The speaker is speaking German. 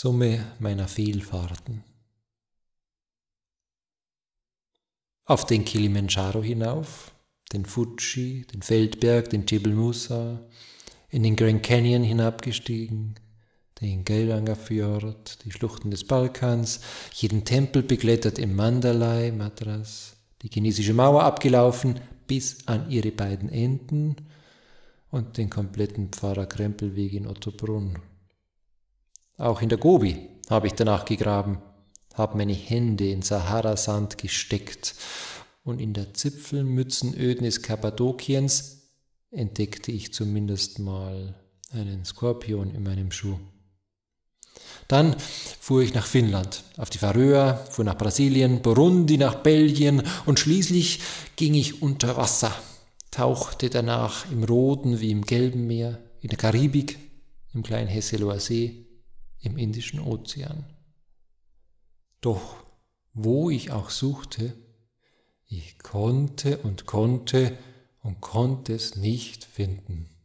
Summe meiner Fehlfahrten. Auf den Kilimanjaro hinauf, den Fuji, den Feldberg, den Jebel Musa, in den Grand Canyon hinabgestiegen, den Gelanger Fjord, die Schluchten des Balkans, jeden Tempel begleitet im Mandalay, Madras, die chinesische Mauer abgelaufen bis an ihre beiden Enden und den kompletten Pfarrerkrempelweg in Ottobrunn. Auch in der Gobi habe ich danach gegraben, habe meine Hände in Saharasand gesteckt und in der Zipfelmützenödnis Kappadokiens entdeckte ich zumindest mal einen Skorpion in meinem Schuh. Dann fuhr ich nach Finnland, auf die Färöer, fuhr nach Brasilien, Burundi, nach Belgien und schließlich ging ich unter Wasser, tauchte danach im Roten wie im Gelben Meer, in der Karibik, im kleinen Hesseloer See, im Indischen Ozean. Doch wo ich auch suchte, ich konnte und konnte und konnte es nicht finden.